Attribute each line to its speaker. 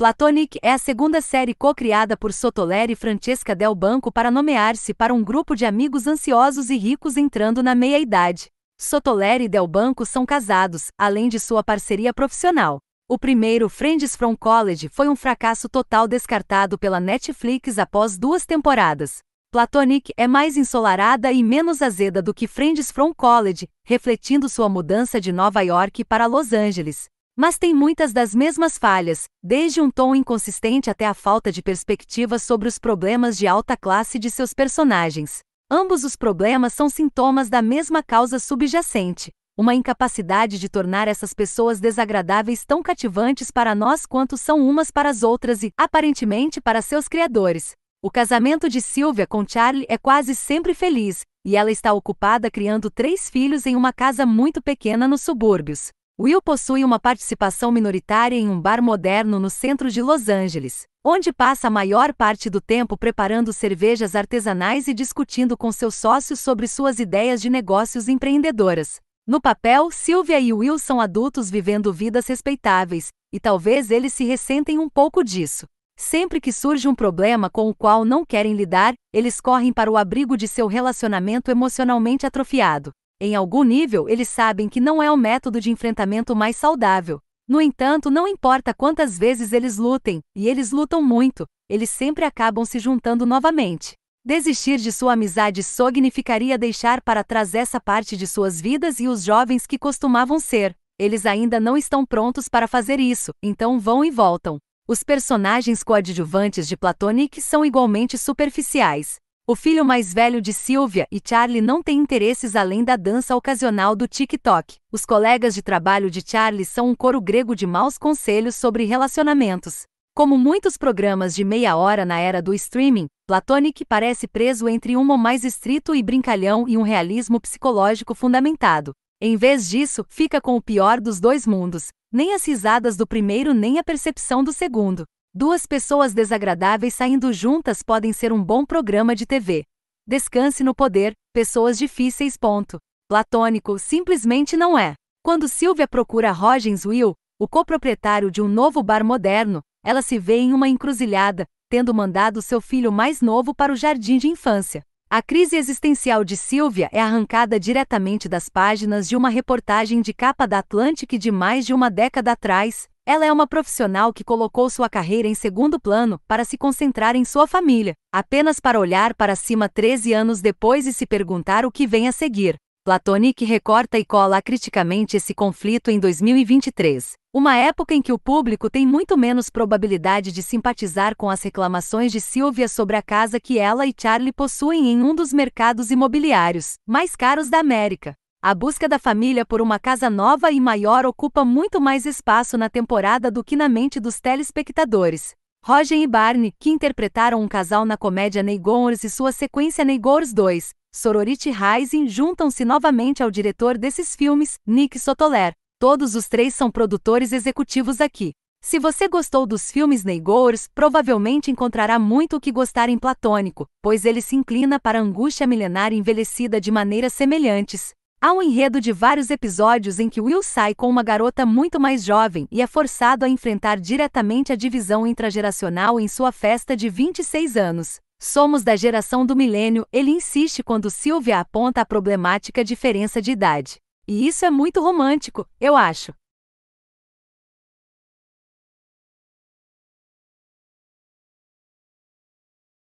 Speaker 1: Platonic é a segunda série co-criada por Sotoler e Francesca Del Banco para nomear-se para um grupo de amigos ansiosos e ricos entrando na meia-idade. Sotoler e Del Banco são casados, além de sua parceria profissional. O primeiro, Friends from College, foi um fracasso total descartado pela Netflix após duas temporadas. Platonic é mais ensolarada e menos azeda do que Friends from College, refletindo sua mudança de Nova York para Los Angeles. Mas tem muitas das mesmas falhas, desde um tom inconsistente até a falta de perspectiva sobre os problemas de alta classe de seus personagens. Ambos os problemas são sintomas da mesma causa subjacente, uma incapacidade de tornar essas pessoas desagradáveis tão cativantes para nós quanto são umas para as outras e, aparentemente, para seus criadores. O casamento de Sylvia com Charlie é quase sempre feliz, e ela está ocupada criando três filhos em uma casa muito pequena nos subúrbios. Will possui uma participação minoritária em um bar moderno no centro de Los Angeles, onde passa a maior parte do tempo preparando cervejas artesanais e discutindo com seus sócios sobre suas ideias de negócios empreendedoras. No papel, Sylvia e Will são adultos vivendo vidas respeitáveis, e talvez eles se ressentem um pouco disso. Sempre que surge um problema com o qual não querem lidar, eles correm para o abrigo de seu relacionamento emocionalmente atrofiado. Em algum nível, eles sabem que não é o método de enfrentamento mais saudável. No entanto, não importa quantas vezes eles lutem, e eles lutam muito, eles sempre acabam se juntando novamente. Desistir de sua amizade significaria deixar para trás essa parte de suas vidas e os jovens que costumavam ser. Eles ainda não estão prontos para fazer isso, então vão e voltam. Os personagens coadjuvantes de Platonic são igualmente superficiais. O filho mais velho de Sylvia e Charlie não tem interesses além da dança ocasional do TikTok. Os colegas de trabalho de Charlie são um coro grego de maus conselhos sobre relacionamentos. Como muitos programas de meia hora na era do streaming, Platonic parece preso entre um mais estrito e brincalhão e um realismo psicológico fundamentado. Em vez disso, fica com o pior dos dois mundos, nem as risadas do primeiro nem a percepção do segundo. Duas pessoas desagradáveis saindo juntas podem ser um bom programa de TV. Descanse no poder, pessoas difíceis. Ponto. Platônico simplesmente não é. Quando Sylvia procura Rogens Will, o coproprietário de um novo bar moderno, ela se vê em uma encruzilhada, tendo mandado seu filho mais novo para o jardim de infância. A crise existencial de Silvia é arrancada diretamente das páginas de uma reportagem de capa da Atlantic de mais de uma década atrás. Ela é uma profissional que colocou sua carreira em segundo plano para se concentrar em sua família, apenas para olhar para cima 13 anos depois e se perguntar o que vem a seguir. Platonic recorta e cola criticamente esse conflito em 2023, uma época em que o público tem muito menos probabilidade de simpatizar com as reclamações de Sylvia sobre a casa que ela e Charlie possuem em um dos mercados imobiliários mais caros da América. A busca da família por uma casa nova e maior ocupa muito mais espaço na temporada do que na mente dos telespectadores. Roger e Barney, que interpretaram um casal na comédia Neigors e sua sequência Neigors 2, Sorority Rising juntam-se novamente ao diretor desses filmes, Nick Sotoler. Todos os três são produtores executivos aqui. Se você gostou dos filmes Neighbors, provavelmente encontrará muito o que gostar em Platônico, pois ele se inclina para a angústia milenar envelhecida de maneiras semelhantes. Há um enredo de vários episódios em que Will sai com uma garota muito mais jovem e é forçado a enfrentar diretamente a divisão intrageracional em sua festa de 26 anos. Somos da geração do milênio, ele insiste quando Silvia aponta a problemática diferença de idade. E isso é muito romântico, eu acho.